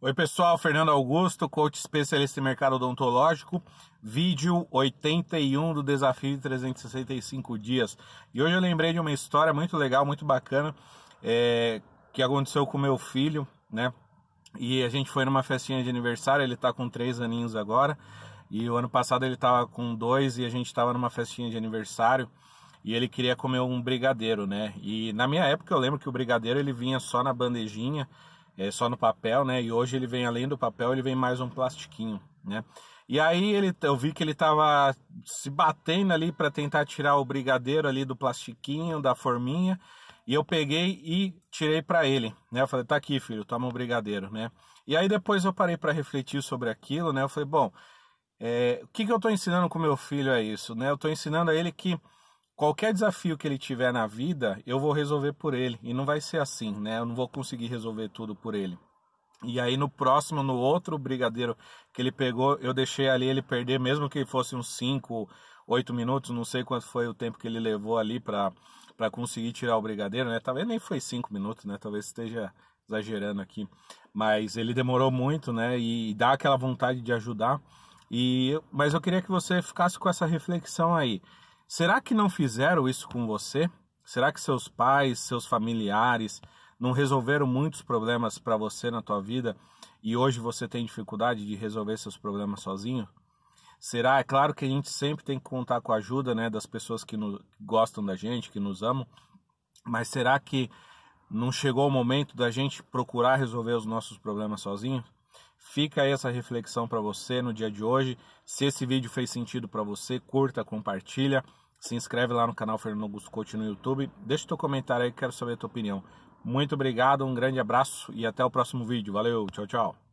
Oi pessoal, Fernando Augusto, coach especialista em mercado odontológico, vídeo 81 do desafio de 365 dias. E hoje eu lembrei de uma história muito legal, muito bacana, é, que aconteceu com meu filho, né? E a gente foi numa festinha de aniversário, ele tá com três aninhos agora, e o ano passado ele tava com dois e a gente tava numa festinha de aniversário e ele queria comer um brigadeiro, né? E na minha época eu lembro que o brigadeiro ele vinha só na bandejinha é só no papel, né? E hoje ele vem além do papel, ele vem mais um plastiquinho, né? E aí ele, eu vi que ele tava se batendo ali para tentar tirar o brigadeiro ali do plastiquinho, da forminha, e eu peguei e tirei para ele, né? Eu falei: "Tá aqui, filho, toma o um brigadeiro", né? E aí depois eu parei para refletir sobre aquilo, né? Eu falei: "Bom, é, o que, que eu estou ensinando com meu filho é isso, né? Eu estou ensinando a ele que qualquer desafio que ele tiver na vida, eu vou resolver por ele. E não vai ser assim, né? Eu não vou conseguir resolver tudo por ele. E aí no próximo, no outro brigadeiro que ele pegou, eu deixei ali ele perder, mesmo que fosse uns 5, 8 minutos, não sei quanto foi o tempo que ele levou ali para conseguir tirar o brigadeiro, né? Talvez nem foi 5 minutos, né? Talvez esteja exagerando aqui. Mas ele demorou muito, né? E dá aquela vontade de ajudar. E, mas eu queria que você ficasse com essa reflexão aí. Será que não fizeram isso com você? Será que seus pais, seus familiares não resolveram muitos problemas para você na tua vida e hoje você tem dificuldade de resolver seus problemas sozinho? Será? É claro que a gente sempre tem que contar com a ajuda né, das pessoas que, gostam da gente, que nos amam, mas será que não chegou o momento da gente procurar resolver os nossos problemas sozinho? Fica essa reflexão para você no dia de hoje. Se esse vídeo fez sentido para você, curta, compartilha, se inscreve lá no canal Fernando Augusto no YouTube. Deixa teu comentário aí, quero saber a tua opinião. Muito obrigado, um grande abraço e até o próximo vídeo. Valeu, tchau, tchau.